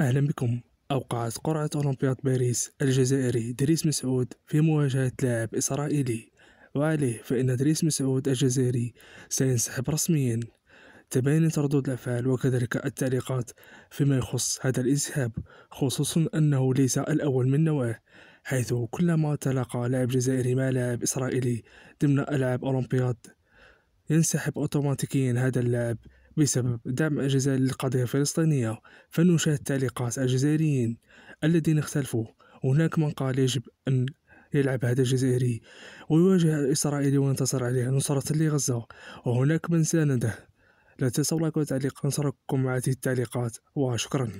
أهلا بكم أوقعت قرعة أولمبياد باريس الجزائري دريس مسعود في مواجهة لاعب إسرائيلي وعليه فإن دريس مسعود الجزائري سينسحب رسميا تبينت ردود الأفعال وكذلك التعليقات فيما يخص هذا الانسحاب خصوصا أنه ليس الأول من نوعه حيث كلما تلاقى لاعب جزائري مع لاعب إسرائيلي ضمن ألعاب أولمبياد ينسحب أوتوماتيكيا هذا اللاعب بسبب دعم الجزائر للقضية الفلسطينية فنشاهد تعليقات الجزائريين الذين اختلفوا هناك من قال يجب أن يلعب هذا الجزائري ويواجه الإسرائيلي وينتصر عليه نصرة لغزة وهناك من سانده لا تنسوا لايك وتعليق نصركم مع هذه التعليقات وشكرا